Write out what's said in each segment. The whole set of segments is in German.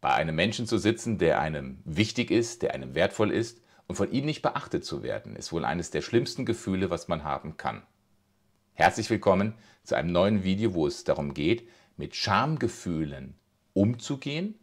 bei einem Menschen zu sitzen, der einem wichtig ist, der einem wertvoll ist und von ihm nicht beachtet zu werden, ist wohl eines der schlimmsten Gefühle, was man haben kann. Herzlich willkommen zu einem neuen Video, wo es darum geht, mit Schamgefühlen umzugehen,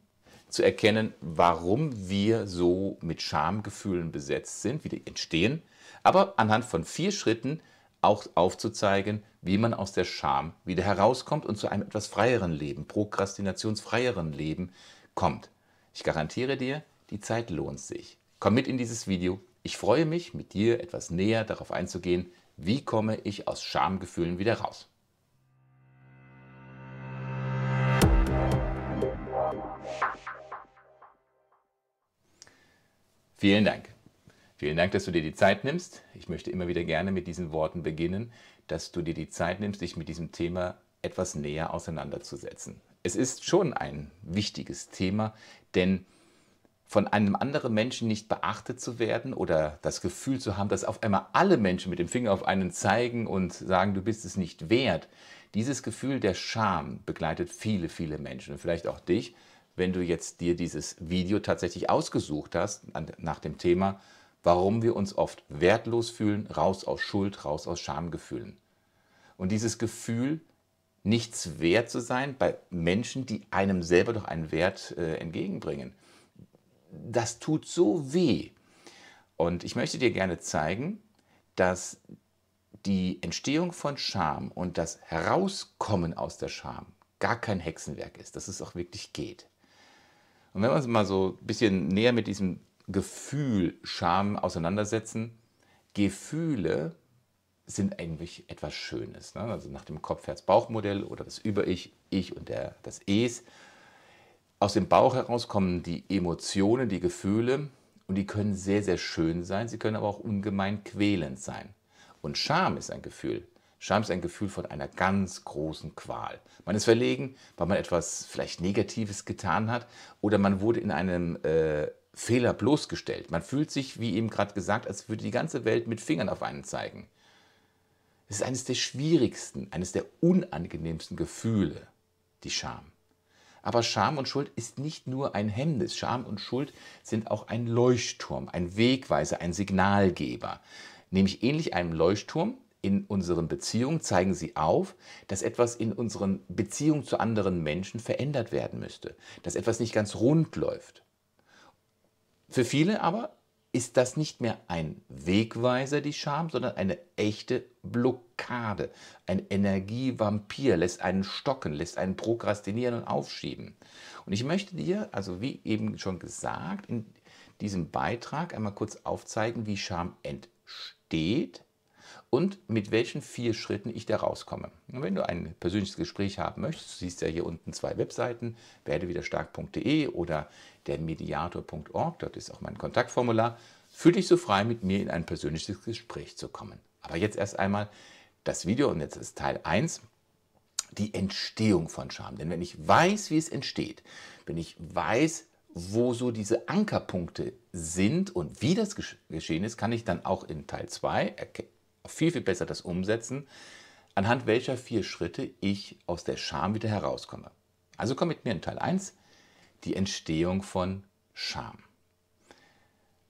zu erkennen, warum wir so mit Schamgefühlen besetzt sind, wie die entstehen, aber anhand von vier Schritten auch aufzuzeigen, wie man aus der Scham wieder herauskommt und zu einem etwas freieren Leben, prokrastinationsfreieren Leben kommt. Ich garantiere dir, die Zeit lohnt sich. Komm mit in dieses Video. Ich freue mich, mit dir etwas näher darauf einzugehen, wie komme ich aus Schamgefühlen wieder raus. Vielen Dank. Vielen Dank, dass du dir die Zeit nimmst. Ich möchte immer wieder gerne mit diesen Worten beginnen, dass du dir die Zeit nimmst, dich mit diesem Thema etwas näher auseinanderzusetzen. Es ist schon ein wichtiges Thema, denn von einem anderen Menschen nicht beachtet zu werden oder das Gefühl zu haben, dass auf einmal alle Menschen mit dem Finger auf einen zeigen und sagen, du bist es nicht wert. Dieses Gefühl der Scham begleitet viele, viele Menschen und vielleicht auch dich, wenn du jetzt dir dieses Video tatsächlich ausgesucht hast nach dem Thema, warum wir uns oft wertlos fühlen, raus aus Schuld, raus aus Schamgefühlen. Und dieses Gefühl nichts wert zu sein bei Menschen, die einem selber doch einen Wert äh, entgegenbringen. Das tut so weh. Und ich möchte dir gerne zeigen, dass die Entstehung von Scham und das Herauskommen aus der Scham gar kein Hexenwerk ist, dass es auch wirklich geht. Und wenn wir uns mal so ein bisschen näher mit diesem Gefühl Scham auseinandersetzen, Gefühle sind eigentlich etwas Schönes. Ne? Also nach dem Kopf-Herz-Bauch-Modell oder das Über-Ich, Ich und der, das Es. Aus dem Bauch heraus kommen die Emotionen, die Gefühle und die können sehr, sehr schön sein, sie können aber auch ungemein quälend sein. Und Scham ist ein Gefühl. Scham ist ein Gefühl von einer ganz großen Qual. Man ist verlegen, weil man etwas vielleicht Negatives getan hat oder man wurde in einem äh, Fehler bloßgestellt. Man fühlt sich, wie eben gerade gesagt, als würde die ganze Welt mit Fingern auf einen zeigen. Es ist eines der schwierigsten, eines der unangenehmsten Gefühle, die Scham. Aber Scham und Schuld ist nicht nur ein Hemmnis. Scham und Schuld sind auch ein Leuchtturm, ein Wegweiser, ein Signalgeber. Nämlich ähnlich einem Leuchtturm in unseren Beziehungen zeigen sie auf, dass etwas in unseren Beziehungen zu anderen Menschen verändert werden müsste, dass etwas nicht ganz rund läuft. Für viele aber ist das nicht mehr ein Wegweiser, die Scham, sondern eine echte Blockade. Ein Energievampir lässt einen stocken, lässt einen prokrastinieren und aufschieben. Und ich möchte dir, also wie eben schon gesagt, in diesem Beitrag einmal kurz aufzeigen, wie Scham entsteht und mit welchen vier Schritten ich da rauskomme. Und wenn du ein persönliches Gespräch haben möchtest, du siehst ja hier unten zwei Webseiten, werdewiderstark.de oder der mediator.org, dort ist auch mein Kontaktformular, fühl dich so frei, mit mir in ein persönliches Gespräch zu kommen. Aber jetzt erst einmal das Video und jetzt ist Teil 1, die Entstehung von Scham. Denn wenn ich weiß, wie es entsteht, wenn ich weiß, wo so diese Ankerpunkte sind und wie das geschehen ist, kann ich dann auch in Teil 2 viel, viel besser das umsetzen, anhand welcher vier Schritte ich aus der Scham wieder herauskomme. Also komm mit mir in Teil 1 die Entstehung von Scham.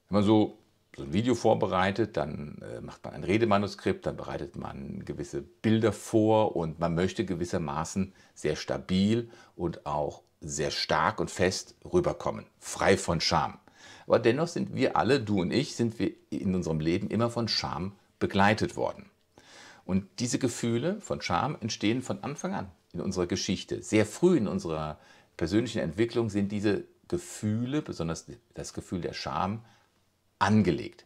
Wenn man so, so ein Video vorbereitet, dann äh, macht man ein Redemanuskript, dann bereitet man gewisse Bilder vor und man möchte gewissermaßen sehr stabil und auch sehr stark und fest rüberkommen, frei von Scham. Aber dennoch sind wir alle, du und ich, sind wir in unserem Leben immer von Scham begleitet worden. Und diese Gefühle von Scham entstehen von Anfang an in unserer Geschichte, sehr früh in unserer Geschichte persönlichen Entwicklung sind diese Gefühle, besonders das Gefühl der Scham, angelegt.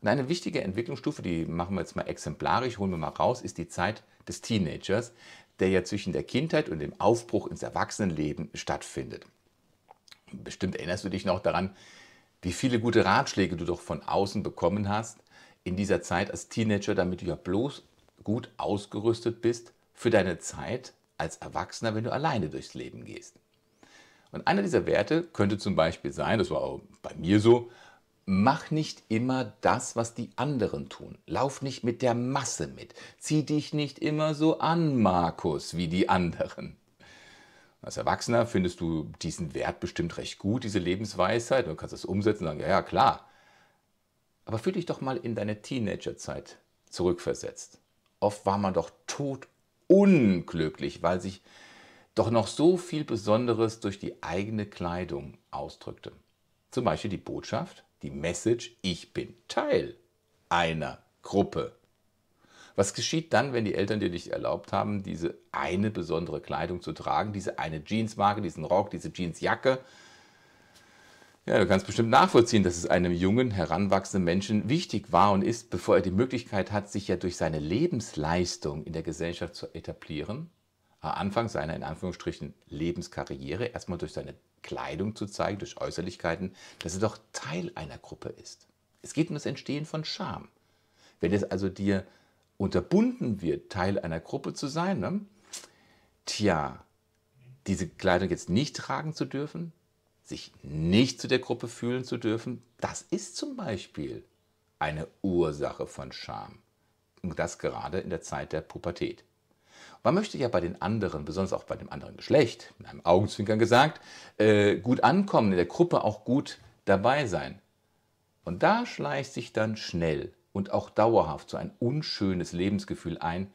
Und eine wichtige Entwicklungsstufe, die machen wir jetzt mal exemplarisch, holen wir mal raus, ist die Zeit des Teenagers, der ja zwischen der Kindheit und dem Aufbruch ins Erwachsenenleben stattfindet. Bestimmt erinnerst du dich noch daran, wie viele gute Ratschläge du doch von außen bekommen hast in dieser Zeit als Teenager, damit du ja bloß gut ausgerüstet bist für deine Zeit als Erwachsener, wenn du alleine durchs Leben gehst. Und einer dieser Werte könnte zum Beispiel sein, das war auch bei mir so, mach nicht immer das, was die anderen tun. Lauf nicht mit der Masse mit. Zieh dich nicht immer so an, Markus, wie die anderen. Als Erwachsener findest du diesen Wert bestimmt recht gut, diese Lebensweisheit, und kannst das umsetzen und sagen, ja, ja, klar. Aber fühl dich doch mal in deine Teenagerzeit zurückversetzt. Oft war man doch tot unglücklich, weil sich doch noch so viel Besonderes durch die eigene Kleidung ausdrückte. Zum Beispiel die Botschaft, die Message, ich bin Teil einer Gruppe. Was geschieht dann, wenn die Eltern dir nicht erlaubt haben, diese eine besondere Kleidung zu tragen, diese eine Jeansmarke, diesen Rock, diese Jeansjacke? Ja, du kannst bestimmt nachvollziehen, dass es einem jungen, heranwachsenden Menschen wichtig war und ist, bevor er die Möglichkeit hat, sich ja durch seine Lebensleistung in der Gesellschaft zu etablieren, äh, Anfang seiner in Anführungsstrichen Lebenskarriere erstmal durch seine Kleidung zu zeigen, durch Äußerlichkeiten, dass er doch Teil einer Gruppe ist. Es geht um das Entstehen von Scham. Wenn es also dir unterbunden wird, Teil einer Gruppe zu sein, ne? tja, diese Kleidung jetzt nicht tragen zu dürfen, sich nicht zu der Gruppe fühlen zu dürfen, das ist zum Beispiel eine Ursache von Scham. Und das gerade in der Zeit der Pubertät. Man möchte ja bei den anderen, besonders auch bei dem anderen Geschlecht, mit einem Augenzwinkern gesagt, äh, gut ankommen, in der Gruppe auch gut dabei sein. Und da schleicht sich dann schnell und auch dauerhaft so ein unschönes Lebensgefühl ein,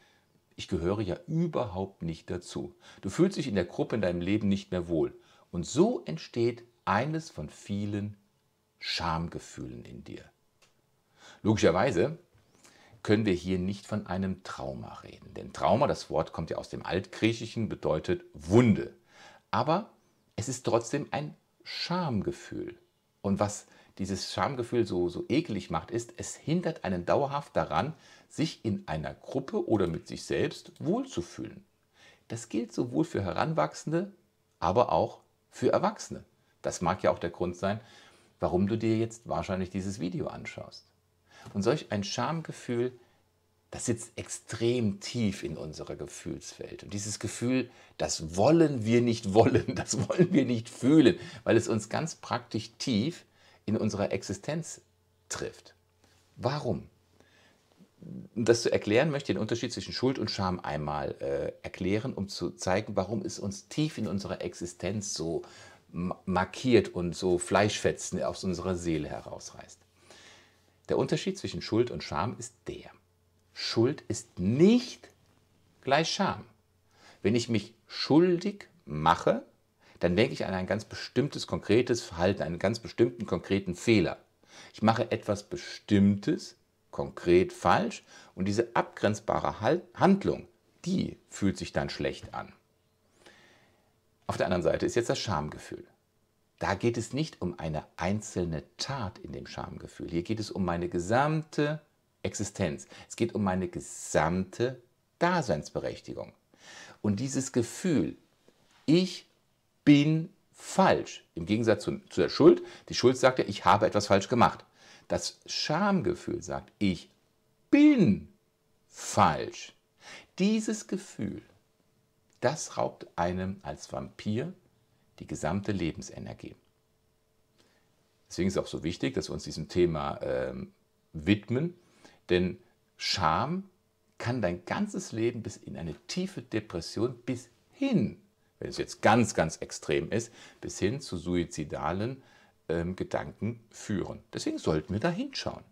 ich gehöre ja überhaupt nicht dazu. Du fühlst dich in der Gruppe in deinem Leben nicht mehr wohl. Und so entsteht eines von vielen Schamgefühlen in dir. Logischerweise können wir hier nicht von einem Trauma reden. Denn Trauma, das Wort kommt ja aus dem Altgriechischen, bedeutet Wunde. Aber es ist trotzdem ein Schamgefühl. Und was dieses Schamgefühl so, so eklig macht, ist, es hindert einen dauerhaft daran, sich in einer Gruppe oder mit sich selbst wohlzufühlen. Das gilt sowohl für Heranwachsende, aber auch für Erwachsene. Das mag ja auch der Grund sein, warum du dir jetzt wahrscheinlich dieses Video anschaust. Und solch ein Schamgefühl, das sitzt extrem tief in unserer Gefühlswelt. Und dieses Gefühl, das wollen wir nicht wollen, das wollen wir nicht fühlen, weil es uns ganz praktisch tief in unserer Existenz trifft. Warum? Um das zu erklären, möchte ich den Unterschied zwischen Schuld und Scham einmal äh, erklären, um zu zeigen, warum es uns tief in unserer Existenz so markiert und so Fleischfetzen aus unserer Seele herausreißt. Der Unterschied zwischen Schuld und Scham ist der. Schuld ist nicht gleich Scham. Wenn ich mich schuldig mache, dann denke ich an ein ganz bestimmtes, konkretes Verhalten, einen ganz bestimmten, konkreten Fehler. Ich mache etwas Bestimmtes, konkret falsch und diese abgrenzbare Handlung, die fühlt sich dann schlecht an. Auf der anderen Seite ist jetzt das Schamgefühl. Da geht es nicht um eine einzelne Tat in dem Schamgefühl. Hier geht es um meine gesamte Existenz. Es geht um meine gesamte Daseinsberechtigung. Und dieses Gefühl, ich bin falsch, im Gegensatz zu, zu der Schuld, die Schuld sagt ja, ich habe etwas falsch gemacht. Das Schamgefühl sagt, ich bin falsch. Dieses Gefühl, das raubt einem als Vampir die gesamte Lebensenergie. Deswegen ist es auch so wichtig, dass wir uns diesem Thema äh, widmen, denn Scham kann dein ganzes Leben bis in eine tiefe Depression, bis hin, wenn es jetzt ganz, ganz extrem ist, bis hin zu suizidalen äh, Gedanken führen. Deswegen sollten wir da hinschauen.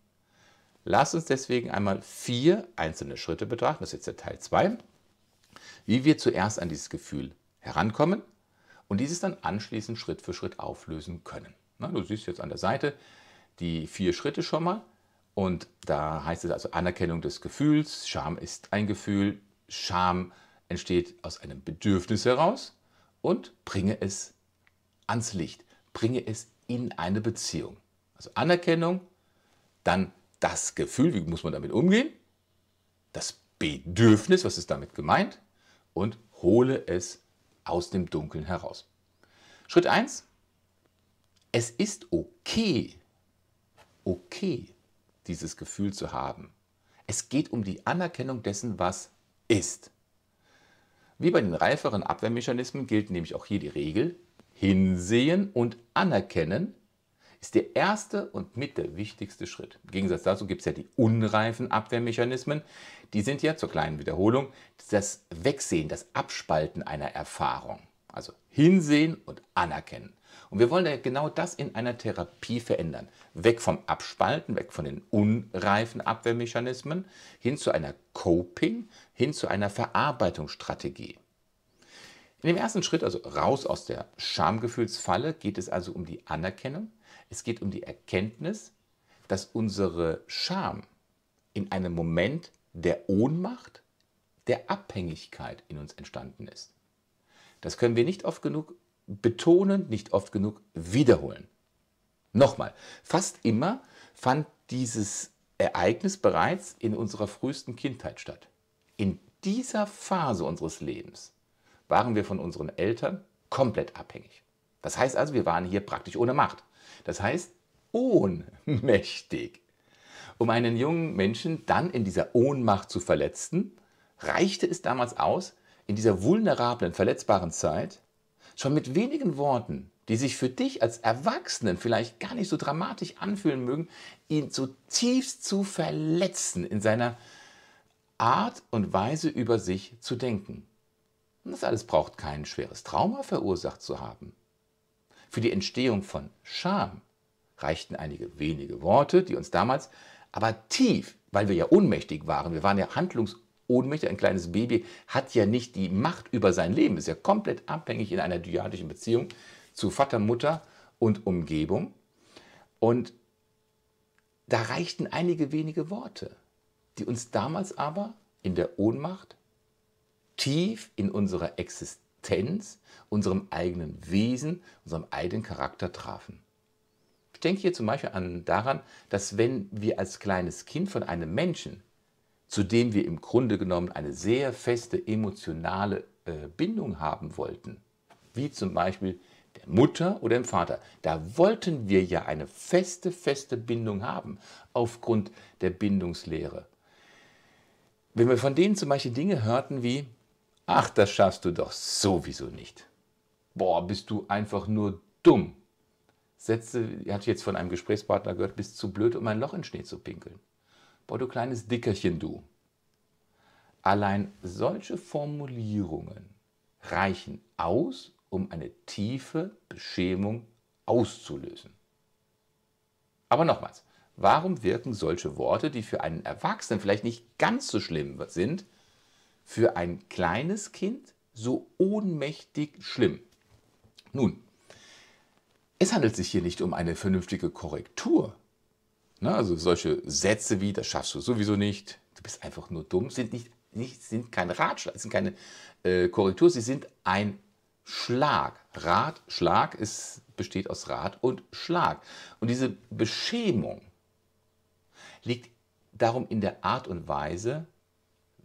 Lass uns deswegen einmal vier einzelne Schritte betrachten, das ist jetzt der Teil 2, wie wir zuerst an dieses Gefühl herankommen, und dieses dann anschließend Schritt für Schritt auflösen können. Na, du siehst jetzt an der Seite die vier Schritte schon mal und da heißt es also Anerkennung des Gefühls, Scham ist ein Gefühl, Scham entsteht aus einem Bedürfnis heraus und bringe es ans Licht, bringe es in eine Beziehung. Also Anerkennung, dann das Gefühl, wie muss man damit umgehen, das Bedürfnis, was ist damit gemeint und hole es aus dem Dunkeln heraus. Schritt 1. Es ist okay, okay, dieses Gefühl zu haben. Es geht um die Anerkennung dessen, was ist. Wie bei den reiferen Abwehrmechanismen gilt nämlich auch hier die Regel, hinsehen und anerkennen, ist der erste und mit der wichtigste Schritt. Im Gegensatz dazu gibt es ja die unreifen Abwehrmechanismen. Die sind ja zur kleinen Wiederholung das Wegsehen, das Abspalten einer Erfahrung. Also hinsehen und anerkennen. Und wir wollen ja genau das in einer Therapie verändern. Weg vom Abspalten, weg von den unreifen Abwehrmechanismen, hin zu einer Coping, hin zu einer Verarbeitungsstrategie. In dem ersten Schritt, also raus aus der Schamgefühlsfalle, geht es also um die Anerkennung es geht um die Erkenntnis, dass unsere Scham in einem Moment der Ohnmacht, der Abhängigkeit in uns entstanden ist. Das können wir nicht oft genug betonen, nicht oft genug wiederholen. Nochmal, fast immer fand dieses Ereignis bereits in unserer frühesten Kindheit statt. In dieser Phase unseres Lebens waren wir von unseren Eltern komplett abhängig. Das heißt also, wir waren hier praktisch ohne Macht. Das heißt, ohnmächtig. Um einen jungen Menschen dann in dieser Ohnmacht zu verletzen, reichte es damals aus, in dieser vulnerablen, verletzbaren Zeit schon mit wenigen Worten, die sich für dich als Erwachsenen vielleicht gar nicht so dramatisch anfühlen mögen, ihn zutiefst zu verletzen in seiner Art und Weise über sich zu denken. Und das alles braucht kein schweres Trauma verursacht zu haben. Für die Entstehung von Scham reichten einige wenige Worte, die uns damals aber tief, weil wir ja ohnmächtig waren, wir waren ja handlungsohnmächtig, ein kleines Baby hat ja nicht die Macht über sein Leben, ist ja komplett abhängig in einer dyadischen Beziehung zu Vater, Mutter und Umgebung. Und da reichten einige wenige Worte, die uns damals aber in der Ohnmacht tief in unserer Existenz Existenz, unserem eigenen Wesen, unserem eigenen Charakter trafen. Ich denke hier zum Beispiel an, daran, dass wenn wir als kleines Kind von einem Menschen, zu dem wir im Grunde genommen eine sehr feste emotionale äh, Bindung haben wollten, wie zum Beispiel der Mutter oder dem Vater. Da wollten wir ja eine feste, feste Bindung haben, aufgrund der Bindungslehre. Wenn wir von denen zum Beispiel Dinge hörten wie, Ach, das schaffst du doch sowieso nicht. Boah, bist du einfach nur dumm. Sätze, ich jetzt von einem Gesprächspartner gehört, bist zu blöd, um ein Loch in Schnee zu pinkeln. Boah, du kleines Dickerchen, du. Allein solche Formulierungen reichen aus, um eine tiefe Beschämung auszulösen. Aber nochmals, warum wirken solche Worte, die für einen Erwachsenen vielleicht nicht ganz so schlimm sind, für ein kleines Kind so ohnmächtig schlimm? Nun, es handelt sich hier nicht um eine vernünftige Korrektur. Na, also solche Sätze wie, das schaffst du sowieso nicht, du bist einfach nur dumm, sind, nicht, nicht, sind kein Ratschlag, sind keine äh, Korrektur, sie sind ein Schlag. Rat, Schlag ist, besteht aus Rat und Schlag. Und diese Beschämung liegt darum in der Art und Weise,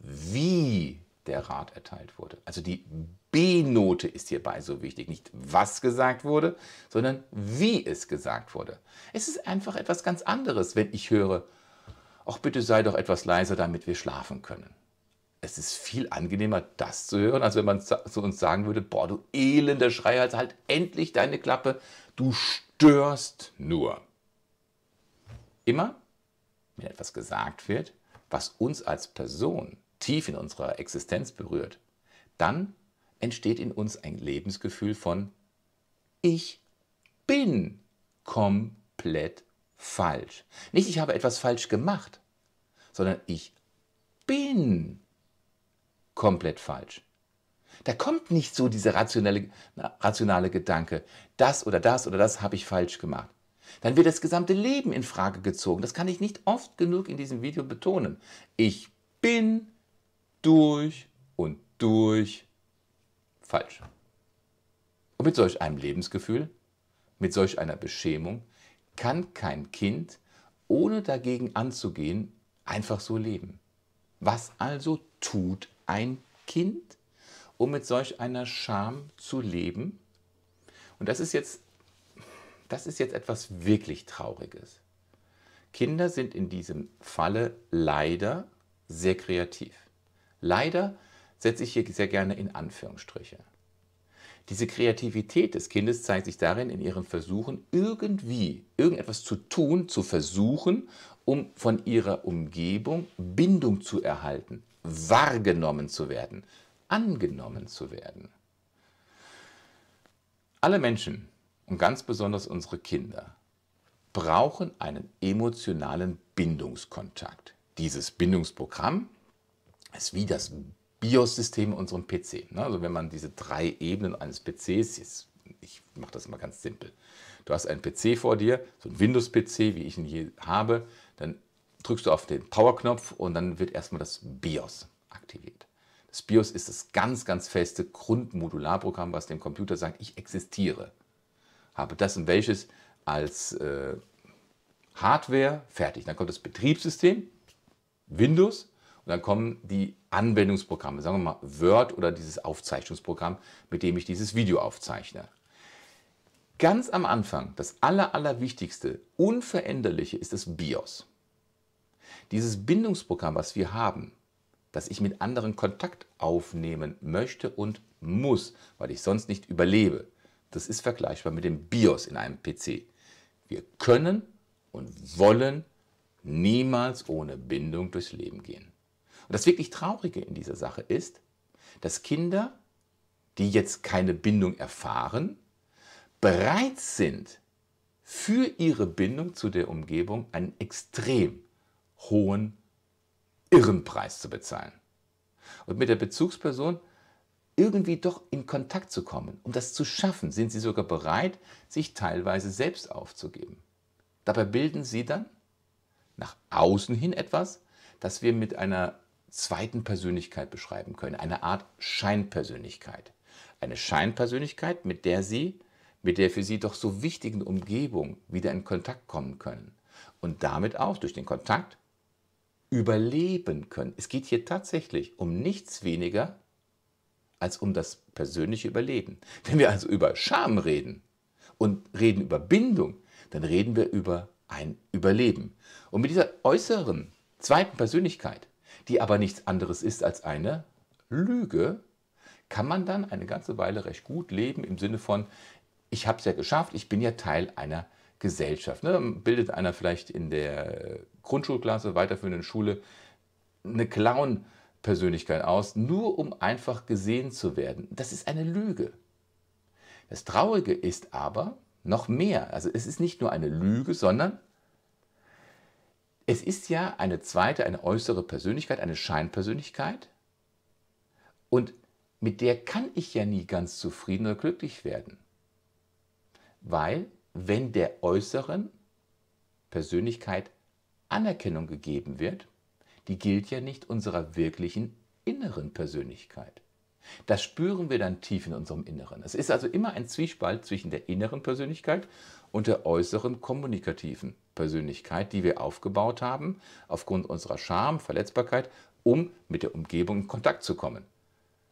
wie der Rat erteilt wurde. Also die B-Note ist hierbei so wichtig. Nicht was gesagt wurde, sondern wie es gesagt wurde. Es ist einfach etwas ganz anderes, wenn ich höre, ach bitte sei doch etwas leiser, damit wir schlafen können. Es ist viel angenehmer, das zu hören, als wenn man zu uns sagen würde, boah, du elender Schreier, halt, halt endlich deine Klappe, du störst nur. Immer, wenn etwas gesagt wird, was uns als Person tief in unserer Existenz berührt, dann entsteht in uns ein Lebensgefühl von Ich bin komplett falsch. Nicht ich habe etwas falsch gemacht, sondern ich bin komplett falsch. Da kommt nicht so dieser rationale, rationale Gedanke, das oder das oder das habe ich falsch gemacht. Dann wird das gesamte Leben in Frage gezogen. Das kann ich nicht oft genug in diesem Video betonen. Ich bin durch und durch falsch. Und mit solch einem Lebensgefühl, mit solch einer Beschämung, kann kein Kind, ohne dagegen anzugehen, einfach so leben. Was also tut ein Kind, um mit solch einer Scham zu leben? Und das ist jetzt, das ist jetzt etwas wirklich Trauriges. Kinder sind in diesem Falle leider sehr kreativ. Leider setze ich hier sehr gerne in Anführungsstriche. Diese Kreativität des Kindes zeigt sich darin in ihren Versuchen, irgendwie irgendetwas zu tun, zu versuchen, um von ihrer Umgebung Bindung zu erhalten, wahrgenommen zu werden, angenommen zu werden. Alle Menschen und ganz besonders unsere Kinder brauchen einen emotionalen Bindungskontakt. Dieses Bindungsprogramm ist wie das BIOS-System in unserem PC. Ne? Also wenn man diese drei Ebenen eines PCs, jetzt, ich mache das mal ganz simpel, du hast einen PC vor dir, so ein Windows-PC, wie ich ihn hier habe, dann drückst du auf den Power-Knopf und dann wird erstmal das BIOS aktiviert. Das BIOS ist das ganz, ganz feste Grundmodularprogramm, was dem Computer sagt, ich existiere. Habe das und welches als äh, Hardware fertig. Dann kommt das Betriebssystem, Windows, und dann kommen die Anwendungsprogramme, sagen wir mal Word oder dieses Aufzeichnungsprogramm, mit dem ich dieses Video aufzeichne. Ganz am Anfang, das aller, allerwichtigste, unveränderliche ist das BIOS. Dieses Bindungsprogramm, was wir haben, dass ich mit anderen Kontakt aufnehmen möchte und muss, weil ich sonst nicht überlebe, das ist vergleichbar mit dem BIOS in einem PC. Wir können und wollen niemals ohne Bindung durchs Leben gehen. Und das wirklich Traurige in dieser Sache ist, dass Kinder, die jetzt keine Bindung erfahren, bereit sind, für ihre Bindung zu der Umgebung einen extrem hohen Irrenpreis zu bezahlen. Und mit der Bezugsperson irgendwie doch in Kontakt zu kommen. Um das zu schaffen, sind sie sogar bereit, sich teilweise selbst aufzugeben. Dabei bilden sie dann nach außen hin etwas, das wir mit einer zweiten Persönlichkeit beschreiben können, eine Art Scheinpersönlichkeit. Eine Scheinpersönlichkeit, mit der Sie, mit der für Sie doch so wichtigen Umgebung wieder in Kontakt kommen können und damit auch durch den Kontakt überleben können. Es geht hier tatsächlich um nichts weniger als um das persönliche Überleben. Wenn wir also über Scham reden und reden über Bindung, dann reden wir über ein Überleben. Und mit dieser äußeren zweiten Persönlichkeit die aber nichts anderes ist als eine Lüge, kann man dann eine ganze Weile recht gut leben im Sinne von, ich habe es ja geschafft, ich bin ja Teil einer Gesellschaft. Ne? Bildet einer vielleicht in der Grundschulklasse, weiterführenden Schule eine Clown-Persönlichkeit aus, nur um einfach gesehen zu werden. Das ist eine Lüge. Das Traurige ist aber noch mehr. Also es ist nicht nur eine Lüge, sondern es ist ja eine zweite, eine äußere Persönlichkeit, eine Scheinpersönlichkeit. Und mit der kann ich ja nie ganz zufrieden oder glücklich werden. Weil, wenn der äußeren Persönlichkeit Anerkennung gegeben wird, die gilt ja nicht unserer wirklichen inneren Persönlichkeit. Das spüren wir dann tief in unserem Inneren. Es ist also immer ein Zwiespalt zwischen der inneren Persönlichkeit und der äußeren kommunikativen Persönlichkeit, die wir aufgebaut haben, aufgrund unserer Scham, Verletzbarkeit, um mit der Umgebung in Kontakt zu kommen.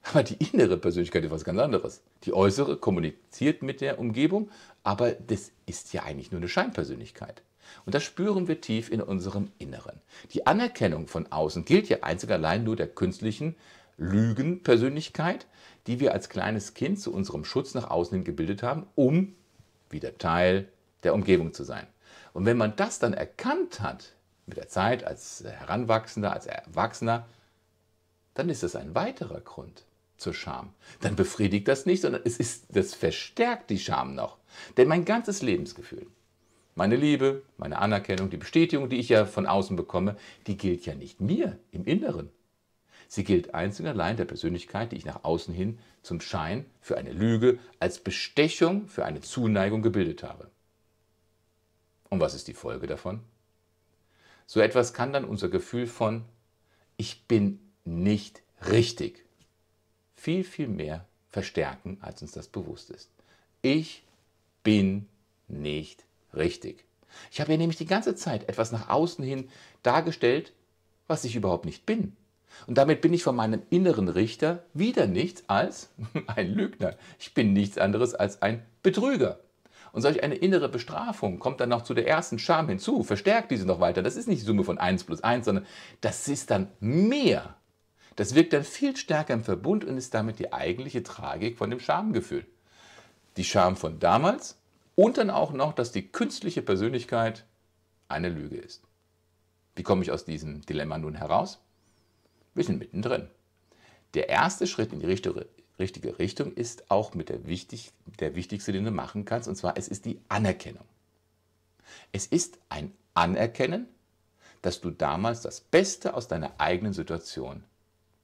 Aber die innere Persönlichkeit ist was ganz anderes. Die äußere kommuniziert mit der Umgebung, aber das ist ja eigentlich nur eine Scheinpersönlichkeit. Und das spüren wir tief in unserem Inneren. Die Anerkennung von außen gilt ja einzig und allein nur der künstlichen Lügenpersönlichkeit, die wir als kleines Kind zu unserem Schutz nach außen hin gebildet haben, um wieder Teil der Umgebung zu sein. Und wenn man das dann erkannt hat, mit der Zeit als Heranwachsender, als Erwachsener, dann ist das ein weiterer Grund zur Scham. Dann befriedigt das nicht, sondern es ist, das verstärkt die Scham noch. Denn mein ganzes Lebensgefühl, meine Liebe, meine Anerkennung, die Bestätigung, die ich ja von außen bekomme, die gilt ja nicht mir im Inneren. Sie gilt einzig und allein der Persönlichkeit, die ich nach außen hin zum Schein für eine Lüge, als Bestechung für eine Zuneigung gebildet habe. Und was ist die Folge davon? So etwas kann dann unser Gefühl von ich bin nicht richtig viel, viel mehr verstärken, als uns das bewusst ist. Ich bin nicht richtig. Ich habe ja nämlich die ganze Zeit etwas nach außen hin dargestellt, was ich überhaupt nicht bin. Und damit bin ich von meinem inneren Richter wieder nichts als ein Lügner. Ich bin nichts anderes als ein Betrüger. Und solch eine innere Bestrafung kommt dann noch zu der ersten Scham hinzu, verstärkt diese noch weiter. Das ist nicht die Summe von 1 plus 1, sondern das ist dann mehr. Das wirkt dann viel stärker im Verbund und ist damit die eigentliche Tragik von dem Schamgefühl. Die Scham von damals und dann auch noch, dass die künstliche Persönlichkeit eine Lüge ist. Wie komme ich aus diesem Dilemma nun heraus? Wir sind mittendrin. Der erste Schritt in die richtige richtige Richtung ist auch mit der, wichtig, der wichtigste, den du machen kannst, und zwar es ist die Anerkennung. Es ist ein Anerkennen, dass du damals das Beste aus deiner eigenen Situation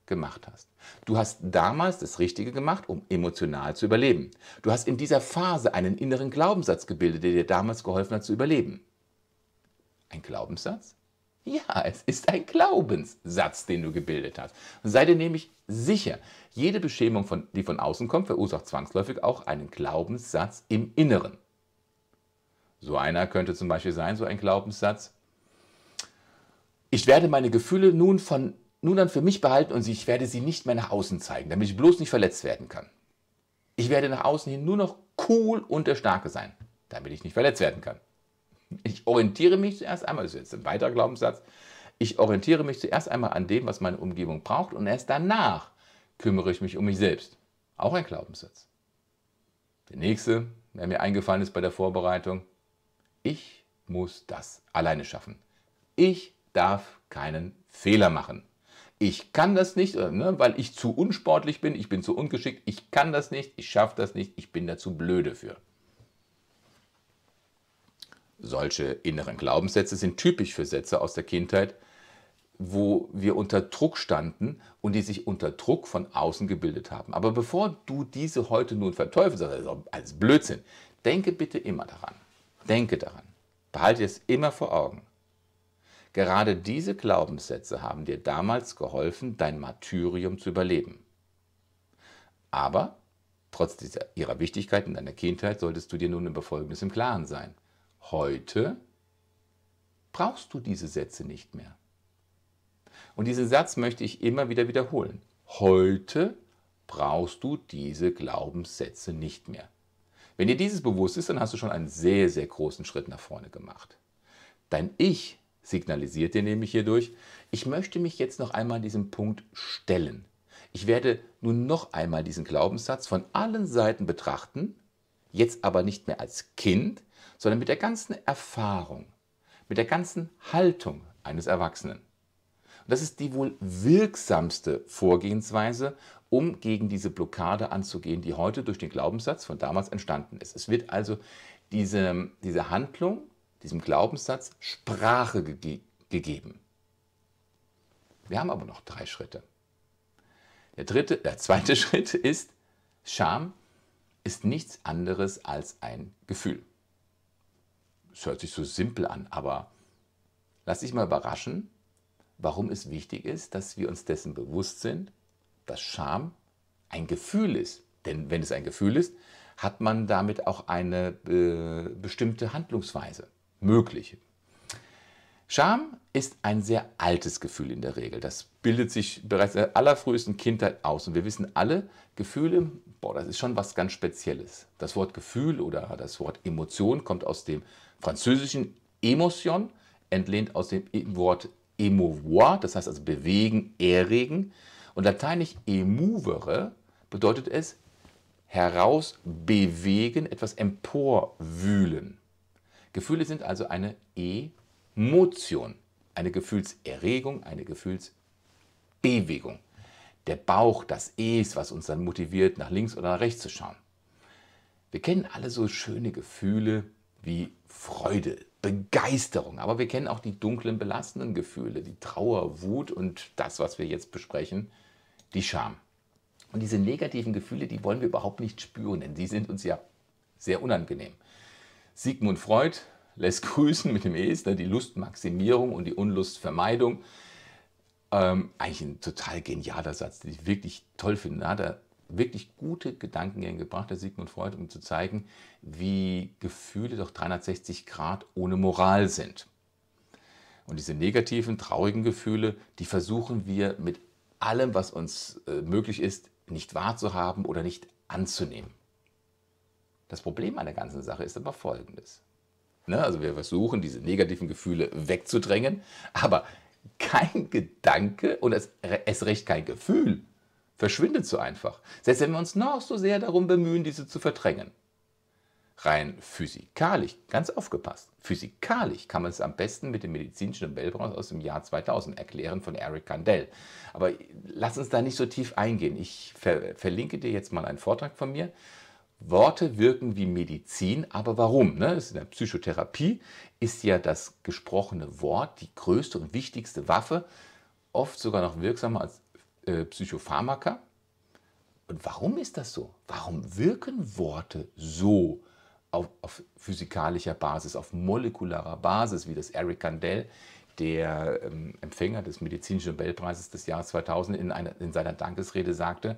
gemacht hast. Du hast damals das Richtige gemacht, um emotional zu überleben. Du hast in dieser Phase einen inneren Glaubenssatz gebildet, der dir damals geholfen hat zu überleben. Ein Glaubenssatz, ja, es ist ein Glaubenssatz, den du gebildet hast. Sei dir nämlich sicher, jede Beschämung, von, die von außen kommt, verursacht zwangsläufig auch einen Glaubenssatz im Inneren. So einer könnte zum Beispiel sein, so ein Glaubenssatz. Ich werde meine Gefühle nun von nun an für mich behalten und ich werde sie nicht mehr nach außen zeigen, damit ich bloß nicht verletzt werden kann. Ich werde nach außen hin nur noch cool und der Starke sein, damit ich nicht verletzt werden kann. Ich orientiere mich zuerst einmal, das ist jetzt ein weiterer Glaubenssatz, ich orientiere mich zuerst einmal an dem, was meine Umgebung braucht und erst danach kümmere ich mich um mich selbst. Auch ein Glaubenssatz. Der nächste, der mir eingefallen ist bei der Vorbereitung, ich muss das alleine schaffen. Ich darf keinen Fehler machen. Ich kann das nicht, äh, ne, weil ich zu unsportlich bin, ich bin zu ungeschickt, ich kann das nicht, ich schaffe das nicht, ich bin dazu blöde für. Solche inneren Glaubenssätze sind typisch für Sätze aus der Kindheit, wo wir unter Druck standen und die sich unter Druck von außen gebildet haben. Aber bevor du diese heute nun verteufelst, also als Blödsinn, denke bitte immer daran. Denke daran. Behalte es immer vor Augen. Gerade diese Glaubenssätze haben dir damals geholfen, dein Martyrium zu überleben. Aber trotz dieser, ihrer Wichtigkeit in deiner Kindheit solltest du dir nun über Folgendes im Klaren sein heute brauchst du diese Sätze nicht mehr. Und diesen Satz möchte ich immer wieder wiederholen. Heute brauchst du diese Glaubenssätze nicht mehr. Wenn dir dieses bewusst ist, dann hast du schon einen sehr, sehr großen Schritt nach vorne gemacht. Dein Ich signalisiert dir nämlich hierdurch, ich möchte mich jetzt noch einmal an diesem Punkt stellen. Ich werde nun noch einmal diesen Glaubenssatz von allen Seiten betrachten, jetzt aber nicht mehr als Kind, sondern mit der ganzen Erfahrung, mit der ganzen Haltung eines Erwachsenen. Und das ist die wohl wirksamste Vorgehensweise, um gegen diese Blockade anzugehen, die heute durch den Glaubenssatz von damals entstanden ist. Es wird also diese, diese Handlung, diesem Glaubenssatz Sprache ge gegeben. Wir haben aber noch drei Schritte. Der, dritte, der zweite Schritt ist, Scham ist nichts anderes als ein Gefühl es hört sich so simpel an, aber lass dich mal überraschen, warum es wichtig ist, dass wir uns dessen bewusst sind, dass Scham ein Gefühl ist. Denn wenn es ein Gefühl ist, hat man damit auch eine äh, bestimmte Handlungsweise möglich. Scham ist ein sehr altes Gefühl in der Regel. Das bildet sich bereits in der allerfrühesten Kindheit aus. Und wir wissen alle, Gefühle, boah, das ist schon was ganz Spezielles. Das Wort Gefühl oder das Wort Emotion kommt aus dem französischen Emotion, entlehnt aus dem e-, Wort émouvoir, das heißt also bewegen, erregen. Und lateinisch emuvere bedeutet es herausbewegen, etwas emporwühlen. Gefühle sind also eine Emotion, eine Gefühlserregung, eine Gefühlsbewegung. Der Bauch, das E ist, was uns dann motiviert, nach links oder nach rechts zu schauen. Wir kennen alle so schöne Gefühle, wie Freude, Begeisterung. Aber wir kennen auch die dunklen, belastenden Gefühle, die Trauer, Wut und das, was wir jetzt besprechen, die Scham. Und diese negativen Gefühle, die wollen wir überhaupt nicht spüren, denn die sind uns ja sehr unangenehm. Sigmund Freud lässt grüßen mit dem Es, ne, die Lustmaximierung und die Unlustvermeidung. Ähm, eigentlich ein total genialer Satz, den ich wirklich toll finde. Da hat er wirklich gute Gedankengänge gebracht, der Sigmund Freud, um zu zeigen, wie Gefühle doch 360 Grad ohne Moral sind. Und diese negativen, traurigen Gefühle, die versuchen wir mit allem, was uns äh, möglich ist, nicht wahrzuhaben oder nicht anzunehmen. Das Problem an der ganzen Sache ist aber folgendes. Ne, also wir versuchen, diese negativen Gefühle wegzudrängen, aber kein Gedanke und es recht kein Gefühl verschwindet so einfach, selbst wenn wir uns noch so sehr darum bemühen, diese zu verdrängen. Rein physikalisch, ganz aufgepasst, physikalisch kann man es am besten mit dem medizinischen Nobelpreis aus dem Jahr 2000 erklären von Eric Kandel. Aber lass uns da nicht so tief eingehen. Ich ver verlinke dir jetzt mal einen Vortrag von mir. Worte wirken wie Medizin, aber warum? Ne? in der Psychotherapie ist ja das gesprochene Wort die größte und wichtigste Waffe, oft sogar noch wirksamer als äh, Psychopharmaka. Und warum ist das so? Warum wirken Worte so auf, auf physikalischer Basis, auf molekularer Basis, wie das Eric Kandel, der ähm, Empfänger des medizinischen Nobelpreises des Jahres 2000, in, einer, in seiner Dankesrede sagte?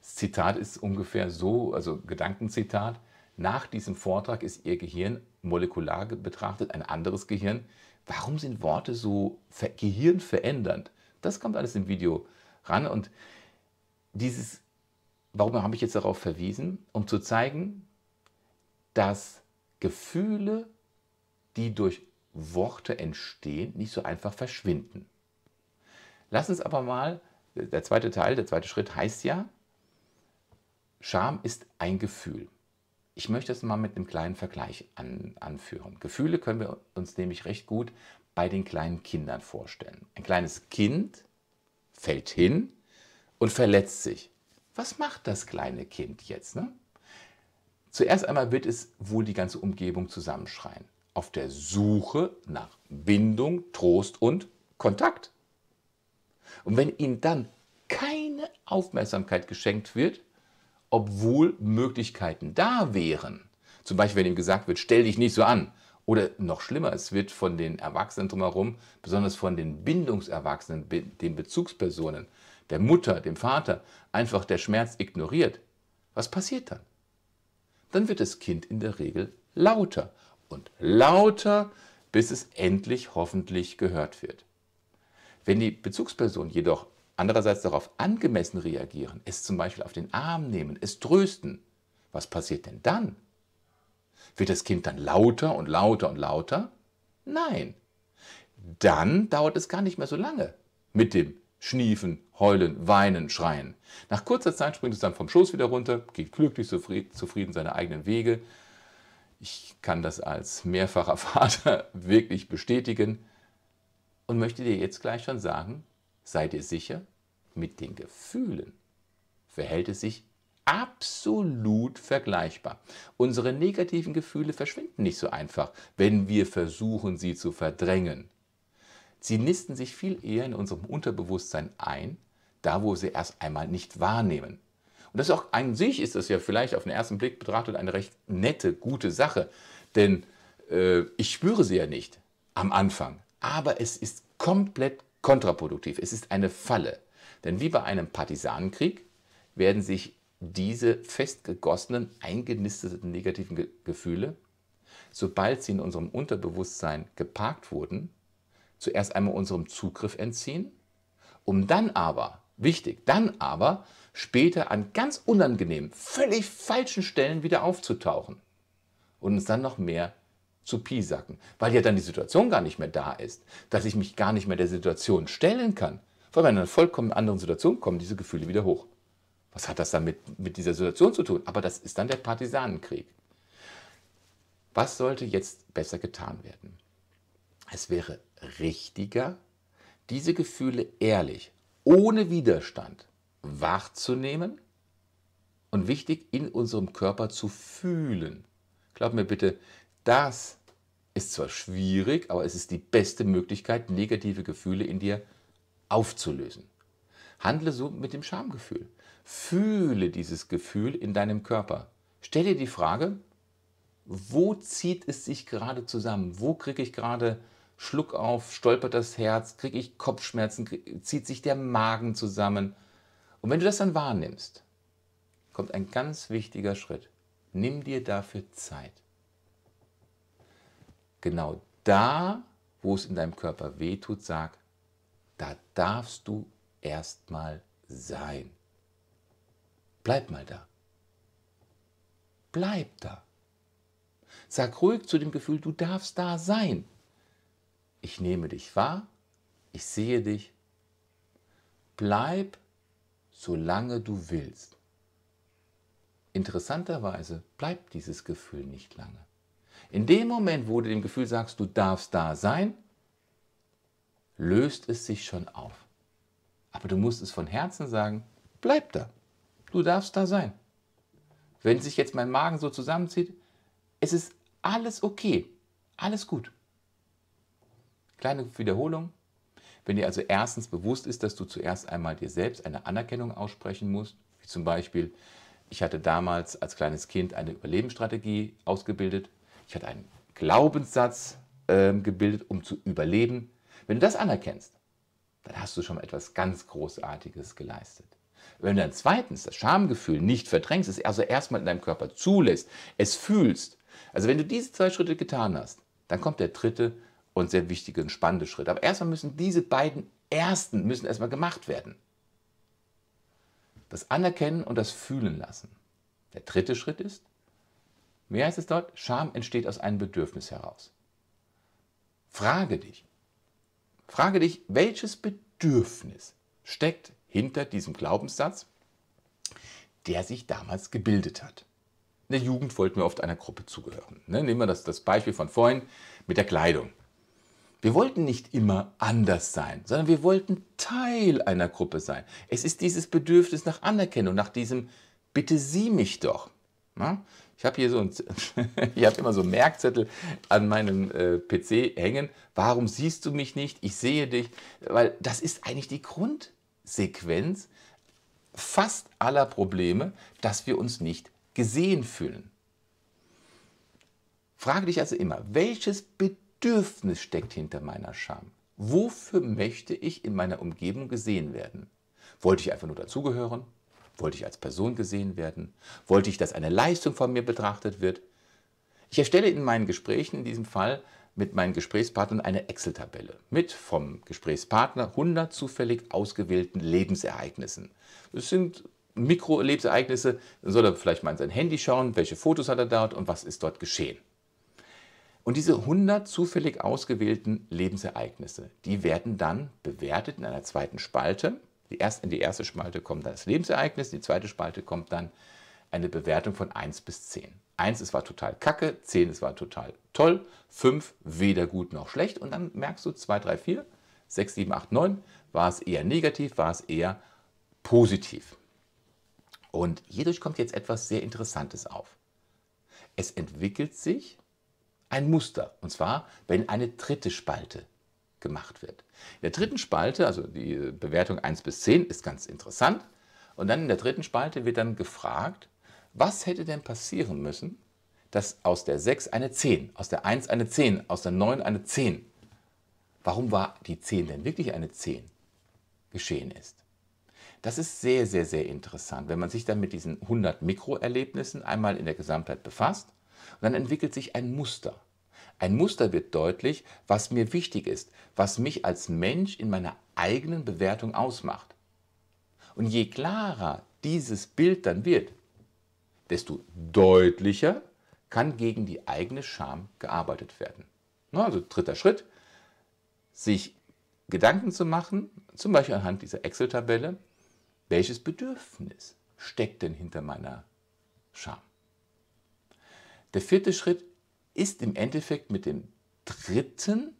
Das Zitat ist ungefähr so, also Gedankenzitat. Nach diesem Vortrag ist Ihr Gehirn molekular betrachtet ein anderes Gehirn. Warum sind Worte so gehirnverändernd? Das kommt alles im Video ran. Und dieses, warum habe ich jetzt darauf verwiesen? Um zu zeigen, dass Gefühle, die durch Worte entstehen, nicht so einfach verschwinden. Lass uns aber mal, der zweite Teil, der zweite Schritt heißt ja, Scham ist ein Gefühl. Ich möchte das mal mit einem kleinen Vergleich an, anführen. Gefühle können wir uns nämlich recht gut bei den kleinen Kindern vorstellen. Ein kleines Kind fällt hin und verletzt sich. Was macht das kleine Kind jetzt? Ne? Zuerst einmal wird es wohl die ganze Umgebung zusammenschreien. Auf der Suche nach Bindung, Trost und Kontakt. Und wenn ihnen dann keine Aufmerksamkeit geschenkt wird, obwohl Möglichkeiten da wären, zum Beispiel wenn ihm gesagt wird, stell dich nicht so an, oder noch schlimmer, es wird von den Erwachsenen drumherum, besonders von den Bindungserwachsenen, den Bezugspersonen, der Mutter, dem Vater, einfach der Schmerz ignoriert. Was passiert dann? Dann wird das Kind in der Regel lauter und lauter, bis es endlich hoffentlich gehört wird. Wenn die Bezugspersonen jedoch andererseits darauf angemessen reagieren, es zum Beispiel auf den Arm nehmen, es trösten, was passiert denn dann? Wird das Kind dann lauter und lauter und lauter? Nein. Dann dauert es gar nicht mehr so lange mit dem Schniefen, Heulen, Weinen, Schreien. Nach kurzer Zeit springt es dann vom Schoß wieder runter, geht glücklich, zufrieden seine eigenen Wege. Ich kann das als mehrfacher Vater wirklich bestätigen und möchte dir jetzt gleich schon sagen, sei dir sicher, mit den Gefühlen verhält es sich absolut vergleichbar. Unsere negativen Gefühle verschwinden nicht so einfach, wenn wir versuchen, sie zu verdrängen. Sie nisten sich viel eher in unserem Unterbewusstsein ein, da wo sie erst einmal nicht wahrnehmen. Und das auch an sich ist das ja vielleicht auf den ersten Blick betrachtet eine recht nette, gute Sache, denn äh, ich spüre sie ja nicht am Anfang. Aber es ist komplett kontraproduktiv. Es ist eine Falle. Denn wie bei einem Partisanenkrieg werden sich diese festgegossenen, eingenisteten negativen Ge Gefühle, sobald sie in unserem Unterbewusstsein geparkt wurden, zuerst einmal unserem Zugriff entziehen, um dann aber, wichtig, dann aber später an ganz unangenehmen, völlig falschen Stellen wieder aufzutauchen und uns dann noch mehr zu piesacken, weil ja dann die Situation gar nicht mehr da ist, dass ich mich gar nicht mehr der Situation stellen kann, weil wir in einer vollkommen anderen Situation kommen diese Gefühle wieder hoch. Was hat das dann mit, mit dieser Situation zu tun? Aber das ist dann der Partisanenkrieg. Was sollte jetzt besser getan werden? Es wäre richtiger, diese Gefühle ehrlich, ohne Widerstand wahrzunehmen und wichtig in unserem Körper zu fühlen. Glaub mir bitte, das ist zwar schwierig, aber es ist die beste Möglichkeit, negative Gefühle in dir aufzulösen. Handle so mit dem Schamgefühl. Fühle dieses Gefühl in deinem Körper. Stell dir die Frage, wo zieht es sich gerade zusammen? Wo kriege ich gerade Schluck auf, stolpert das Herz, kriege ich Kopfschmerzen, zieht sich der Magen zusammen? Und wenn du das dann wahrnimmst, kommt ein ganz wichtiger Schritt. Nimm dir dafür Zeit. Genau da, wo es in deinem Körper wehtut, sag, da darfst du erstmal sein. Bleib mal da. Bleib da. Sag ruhig zu dem Gefühl, du darfst da sein. Ich nehme dich wahr, ich sehe dich. Bleib, solange du willst. Interessanterweise bleibt dieses Gefühl nicht lange. In dem Moment, wo du dem Gefühl sagst, du darfst da sein, löst es sich schon auf. Aber du musst es von Herzen sagen, bleib da du darfst da sein. Wenn sich jetzt mein Magen so zusammenzieht, es ist alles okay, alles gut. Kleine Wiederholung. Wenn dir also erstens bewusst ist, dass du zuerst einmal dir selbst eine Anerkennung aussprechen musst, wie zum Beispiel, ich hatte damals als kleines Kind eine Überlebensstrategie ausgebildet, ich hatte einen Glaubenssatz äh, gebildet, um zu überleben. Wenn du das anerkennst, dann hast du schon etwas ganz Großartiges geleistet. Wenn du dann zweitens das Schamgefühl nicht verdrängst, es also erstmal in deinem Körper zulässt, es fühlst. Also wenn du diese zwei Schritte getan hast, dann kommt der dritte und sehr wichtige und spannende Schritt. Aber erstmal müssen diese beiden ersten müssen erstmal gemacht werden. Das Anerkennen und das Fühlen lassen. Der dritte Schritt ist, wie heißt es dort? Scham entsteht aus einem Bedürfnis heraus. Frage dich. Frage dich, welches Bedürfnis steckt hinter diesem Glaubenssatz, der sich damals gebildet hat. In der Jugend wollten wir oft einer Gruppe zugehören. Ne, nehmen wir das, das Beispiel von vorhin mit der Kleidung. Wir wollten nicht immer anders sein, sondern wir wollten Teil einer Gruppe sein. Es ist dieses Bedürfnis nach Anerkennung, nach diesem Bitte sieh mich doch. Ne, ich habe hier so ein, ich habe immer so Merkzettel an meinem äh, PC hängen. Warum siehst du mich nicht? Ich sehe dich, weil das ist eigentlich die Grund, Sequenz fast aller Probleme, dass wir uns nicht gesehen fühlen. Frage dich also immer, welches Bedürfnis steckt hinter meiner Scham? Wofür möchte ich in meiner Umgebung gesehen werden? Wollte ich einfach nur dazugehören? Wollte ich als Person gesehen werden? Wollte ich, dass eine Leistung von mir betrachtet wird? Ich erstelle in meinen Gesprächen in diesem Fall mit meinen Gesprächspartnern eine Excel-Tabelle mit vom Gesprächspartner 100 zufällig ausgewählten Lebensereignissen. Das sind Mikro-Lebensereignisse, dann soll er vielleicht mal in sein Handy schauen, welche Fotos hat er dort und was ist dort geschehen. Und diese 100 zufällig ausgewählten Lebensereignisse, die werden dann bewertet in einer zweiten Spalte. Die erst, in die erste Spalte kommt dann das Lebensereignis, in die zweite Spalte kommt dann eine Bewertung von 1 bis 10. 1, es war total kacke, 10, es war total toll, 5 weder gut noch schlecht. Und dann merkst du 2, 3, 4, 6, 7, 8, 9, war es eher negativ, war es eher positiv. Und hierdurch kommt jetzt etwas sehr Interessantes auf. Es entwickelt sich ein Muster, und zwar, wenn eine dritte Spalte gemacht wird. In der dritten Spalte, also die äh, Bewertung 1 bis 10, ist ganz interessant. Und dann in der dritten Spalte wird dann gefragt, was hätte denn passieren müssen, dass aus der 6 eine 10, aus der 1 eine 10, aus der 9 eine 10. Warum war die 10 denn wirklich eine 10 geschehen ist? Das ist sehr, sehr, sehr interessant, wenn man sich dann mit diesen 100 Mikroerlebnissen einmal in der Gesamtheit befasst. Und dann entwickelt sich ein Muster. Ein Muster wird deutlich, was mir wichtig ist, was mich als Mensch in meiner eigenen Bewertung ausmacht. Und je klarer dieses Bild dann wird, desto deutlicher kann gegen die eigene Scham gearbeitet werden. Also dritter Schritt, sich Gedanken zu machen, zum Beispiel anhand dieser Excel-Tabelle, welches Bedürfnis steckt denn hinter meiner Scham? Der vierte Schritt ist im Endeffekt mit dem dritten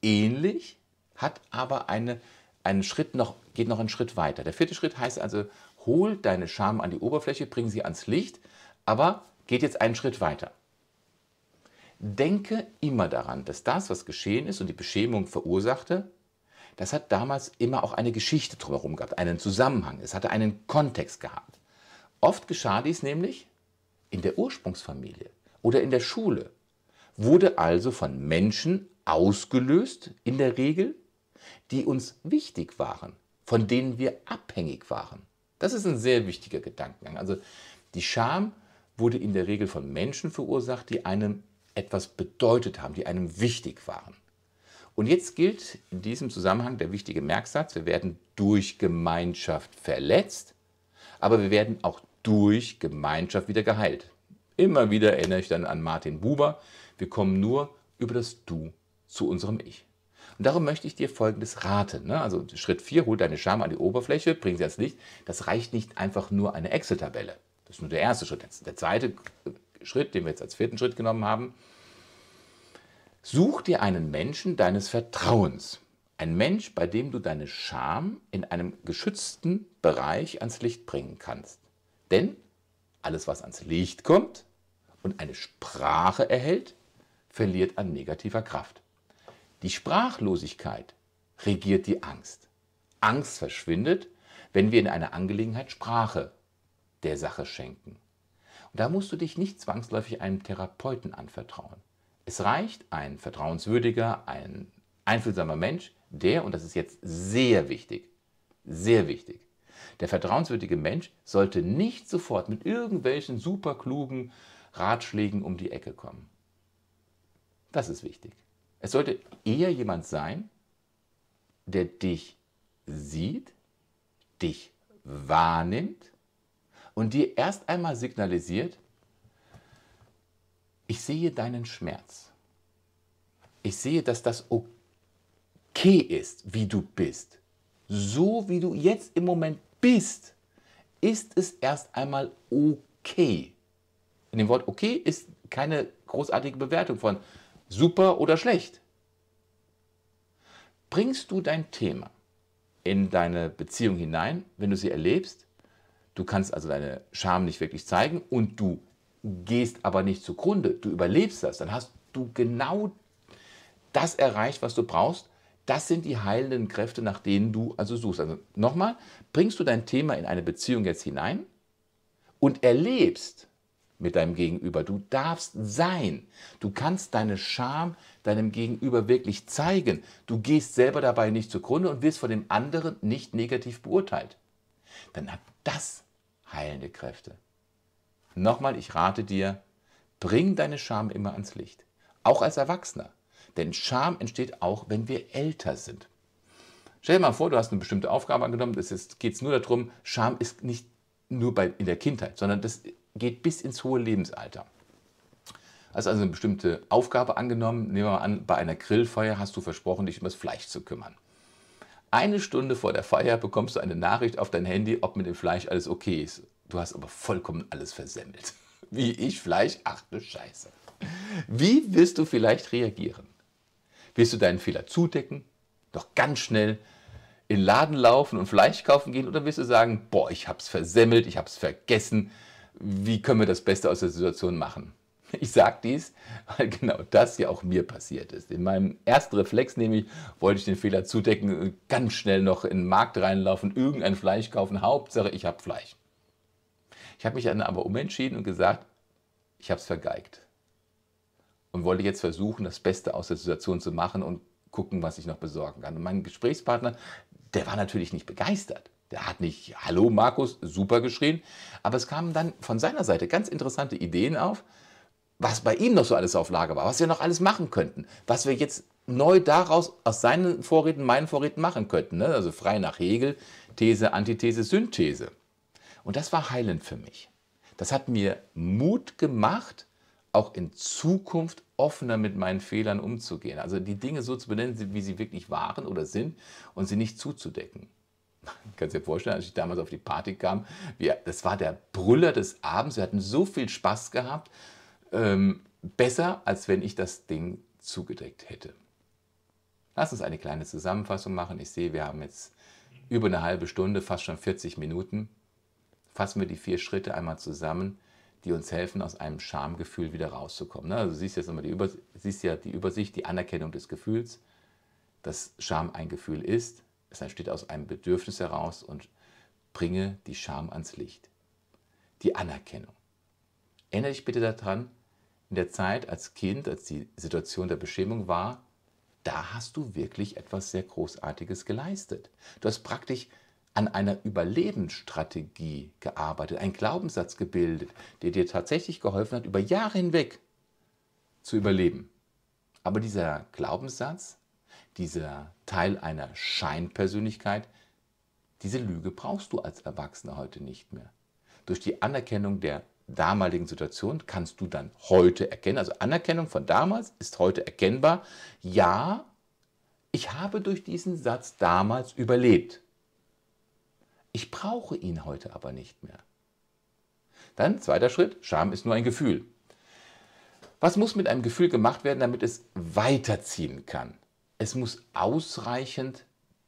ähnlich, hat aber eine, einen Schritt noch, geht noch einen Schritt weiter. Der vierte Schritt heißt also, hol deine Scham an die Oberfläche, bring sie ans Licht, aber geht jetzt einen Schritt weiter. Denke immer daran, dass das, was geschehen ist und die Beschämung verursachte, das hat damals immer auch eine Geschichte drumherum gehabt, einen Zusammenhang, es hatte einen Kontext gehabt. Oft geschah dies nämlich in der Ursprungsfamilie oder in der Schule, wurde also von Menschen ausgelöst, in der Regel, die uns wichtig waren, von denen wir abhängig waren. Das ist ein sehr wichtiger Gedankengang. Also die Scham wurde in der Regel von Menschen verursacht, die einem etwas bedeutet haben, die einem wichtig waren. Und jetzt gilt in diesem Zusammenhang der wichtige Merksatz, wir werden durch Gemeinschaft verletzt, aber wir werden auch durch Gemeinschaft wieder geheilt. Immer wieder erinnere ich dann an Martin Buber, wir kommen nur über das Du zu unserem Ich. Und darum möchte ich dir Folgendes raten. Ne? Also Schritt 4, hol deine Scham an die Oberfläche, bring sie ans Licht. Das reicht nicht einfach nur eine Excel-Tabelle. Das ist nur der erste Schritt. Der zweite Schritt, den wir jetzt als vierten Schritt genommen haben, such dir einen Menschen deines Vertrauens. Ein Mensch, bei dem du deine Scham in einem geschützten Bereich ans Licht bringen kannst. Denn alles, was ans Licht kommt und eine Sprache erhält, verliert an negativer Kraft. Die Sprachlosigkeit regiert die Angst. Angst verschwindet, wenn wir in einer Angelegenheit Sprache der Sache schenken. Und da musst du dich nicht zwangsläufig einem Therapeuten anvertrauen. Es reicht ein vertrauenswürdiger, ein einfühlsamer Mensch, der, und das ist jetzt sehr wichtig, sehr wichtig, der vertrauenswürdige Mensch sollte nicht sofort mit irgendwelchen superklugen Ratschlägen um die Ecke kommen. Das ist wichtig. Es sollte eher jemand sein, der dich sieht, dich wahrnimmt und dir erst einmal signalisiert, ich sehe deinen Schmerz. Ich sehe, dass das okay ist, wie du bist. So wie du jetzt im Moment bist, ist es erst einmal okay. In dem Wort okay ist keine großartige Bewertung von super oder schlecht. Bringst du dein Thema in deine Beziehung hinein, wenn du sie erlebst, Du kannst also deine Scham nicht wirklich zeigen und du gehst aber nicht zugrunde. Du überlebst das. Dann hast du genau das erreicht, was du brauchst. Das sind die heilenden Kräfte, nach denen du also suchst. Also nochmal, bringst du dein Thema in eine Beziehung jetzt hinein und erlebst mit deinem Gegenüber. Du darfst sein. Du kannst deine Scham deinem Gegenüber wirklich zeigen. Du gehst selber dabei nicht zugrunde und wirst von dem anderen nicht negativ beurteilt. Dann hat das heilende Kräfte. Nochmal, ich rate dir, bring deine Scham immer ans Licht, auch als Erwachsener. Denn Scham entsteht auch, wenn wir älter sind. Stell dir mal vor, du hast eine bestimmte Aufgabe angenommen, es geht nur darum, Scham ist nicht nur bei, in der Kindheit, sondern das geht bis ins hohe Lebensalter. Hast also eine bestimmte Aufgabe angenommen, nehmen wir mal an, bei einer Grillfeuer hast du versprochen, dich um das Fleisch zu kümmern. Eine Stunde vor der Feier bekommst du eine Nachricht auf dein Handy, ob mit dem Fleisch alles okay ist. Du hast aber vollkommen alles versemmelt. Wie ich Fleisch? Ach du Scheiße. Wie wirst du vielleicht reagieren? Wirst du deinen Fehler zudecken? Doch ganz schnell in den Laden laufen und Fleisch kaufen gehen? Oder wirst du sagen, boah, ich hab's versemmelt, ich hab's vergessen. Wie können wir das Beste aus der Situation machen? Ich sage dies, weil genau das ja auch mir passiert ist. In meinem ersten Reflex nämlich wollte ich den Fehler zudecken ganz schnell noch in den Markt reinlaufen, irgendein Fleisch kaufen. Hauptsache, ich habe Fleisch. Ich habe mich dann aber umentschieden und gesagt, ich habe es vergeigt. Und wollte jetzt versuchen, das Beste aus der Situation zu machen und gucken, was ich noch besorgen kann. Und mein Gesprächspartner, der war natürlich nicht begeistert. Der hat nicht Hallo Markus super geschrien, aber es kamen dann von seiner Seite ganz interessante Ideen auf, was bei ihm noch so alles auf Lage war, was wir noch alles machen könnten, was wir jetzt neu daraus aus seinen Vorräten, meinen Vorräten machen könnten. Ne? Also frei nach Hegel, These, Antithese, Synthese. Und das war heilend für mich. Das hat mir Mut gemacht, auch in Zukunft offener mit meinen Fehlern umzugehen. Also die Dinge so zu benennen, wie sie wirklich waren oder sind und sie nicht zuzudecken. Ich kann dir vorstellen, als ich damals auf die Party kam, wir, das war der Brüller des Abends. Wir hatten so viel Spaß gehabt ähm, besser, als wenn ich das Ding zugedeckt hätte. Lass uns eine kleine Zusammenfassung machen. Ich sehe, wir haben jetzt über eine halbe Stunde, fast schon 40 Minuten. Fassen wir die vier Schritte einmal zusammen, die uns helfen, aus einem Schamgefühl wieder rauszukommen. Ne? Also du siehst jetzt nochmal die, Übers siehst ja die Übersicht, die Anerkennung des Gefühls, dass Scham ein Gefühl ist. Es entsteht aus einem Bedürfnis heraus und bringe die Scham ans Licht. Die Anerkennung. Erinnere dich bitte daran, in der Zeit als Kind, als die Situation der Beschämung war, da hast du wirklich etwas sehr Großartiges geleistet. Du hast praktisch an einer Überlebensstrategie gearbeitet, einen Glaubenssatz gebildet, der dir tatsächlich geholfen hat, über Jahre hinweg zu überleben. Aber dieser Glaubenssatz, dieser Teil einer Scheinpersönlichkeit, diese Lüge brauchst du als Erwachsener heute nicht mehr. Durch die Anerkennung der damaligen Situation kannst du dann heute erkennen. Also Anerkennung von damals ist heute erkennbar. Ja, ich habe durch diesen Satz damals überlebt. Ich brauche ihn heute aber nicht mehr. Dann zweiter Schritt, Scham ist nur ein Gefühl. Was muss mit einem Gefühl gemacht werden, damit es weiterziehen kann? Es muss ausreichend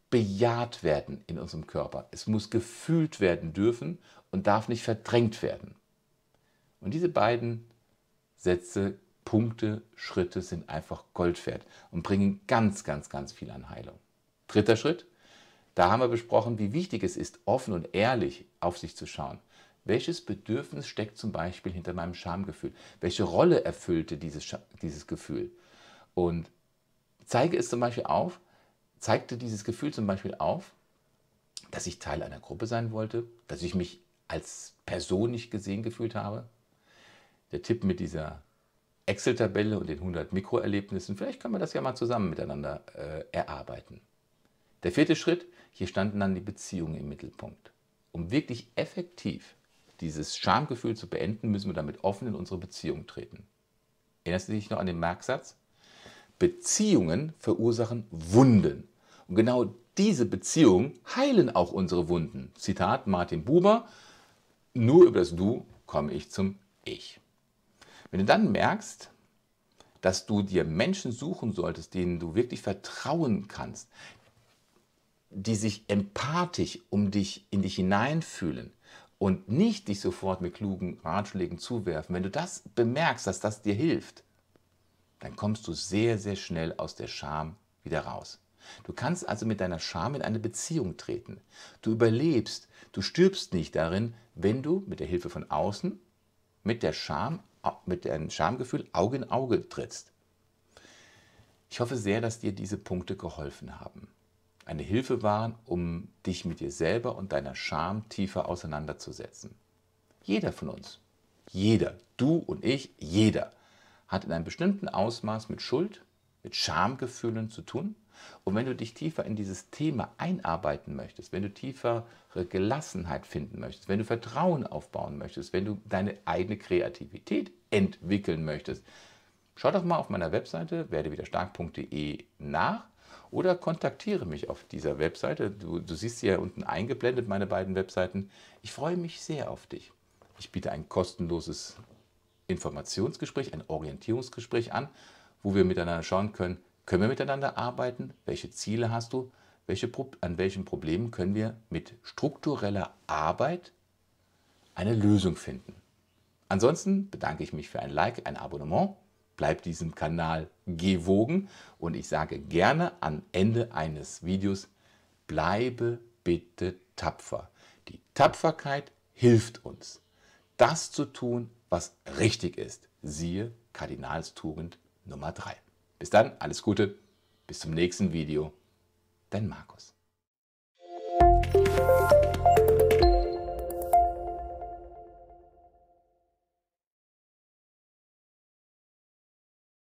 bejaht werden in unserem Körper. Es muss gefühlt werden dürfen und darf nicht verdrängt werden. Und diese beiden Sätze, Punkte, Schritte sind einfach Gold und bringen ganz, ganz, ganz viel an Heilung. Dritter Schritt, da haben wir besprochen, wie wichtig es ist, offen und ehrlich auf sich zu schauen. Welches Bedürfnis steckt zum Beispiel hinter meinem Schamgefühl? Welche Rolle erfüllte dieses, dieses Gefühl? Und zeige es zum Beispiel auf, zeigte dieses Gefühl zum Beispiel auf, dass ich Teil einer Gruppe sein wollte, dass ich mich als Person nicht gesehen gefühlt habe, der Tipp mit dieser Excel-Tabelle und den 100 Mikroerlebnissen, vielleicht können wir das ja mal zusammen miteinander äh, erarbeiten. Der vierte Schritt, hier standen dann die Beziehungen im Mittelpunkt. Um wirklich effektiv dieses Schamgefühl zu beenden, müssen wir damit offen in unsere Beziehung treten. Erinnerst du dich noch an den Merksatz? Beziehungen verursachen Wunden. Und genau diese Beziehungen heilen auch unsere Wunden. Zitat Martin Buber, nur über das Du komme ich zum Ich. Wenn du dann merkst, dass du dir Menschen suchen solltest, denen du wirklich vertrauen kannst, die sich empathisch um dich in dich hineinfühlen und nicht dich sofort mit klugen Ratschlägen zuwerfen. Wenn du das bemerkst, dass das dir hilft, dann kommst du sehr sehr schnell aus der Scham wieder raus. Du kannst also mit deiner Scham in eine Beziehung treten. Du überlebst, du stirbst nicht darin, wenn du mit der Hilfe von außen mit der Scham mit deinem Schamgefühl Auge in Auge trittst. Ich hoffe sehr, dass dir diese Punkte geholfen haben, eine Hilfe waren, um dich mit dir selber und deiner Scham tiefer auseinanderzusetzen. Jeder von uns, jeder, du und ich, jeder, hat in einem bestimmten Ausmaß mit Schuld, mit Schamgefühlen zu tun. Und wenn du dich tiefer in dieses Thema einarbeiten möchtest, wenn du tiefere Gelassenheit finden möchtest, wenn du Vertrauen aufbauen möchtest, wenn du deine eigene Kreativität entwickeln möchtest, schau doch mal auf meiner Webseite werdewiderstark.de nach oder kontaktiere mich auf dieser Webseite. Du, du siehst ja unten eingeblendet meine beiden Webseiten. Ich freue mich sehr auf dich. Ich biete ein kostenloses Informationsgespräch, ein Orientierungsgespräch an wo wir miteinander schauen können, können wir miteinander arbeiten, welche Ziele hast du, welche, an welchen Problemen können wir mit struktureller Arbeit eine Lösung finden. Ansonsten bedanke ich mich für ein Like, ein Abonnement. Bleibt diesem Kanal gewogen und ich sage gerne am Ende eines Videos, bleibe bitte tapfer. Die Tapferkeit hilft uns, das zu tun, was richtig ist. Siehe Kardinalstugend Nummer 3. Bis dann, alles Gute, bis zum nächsten Video. Dein Markus.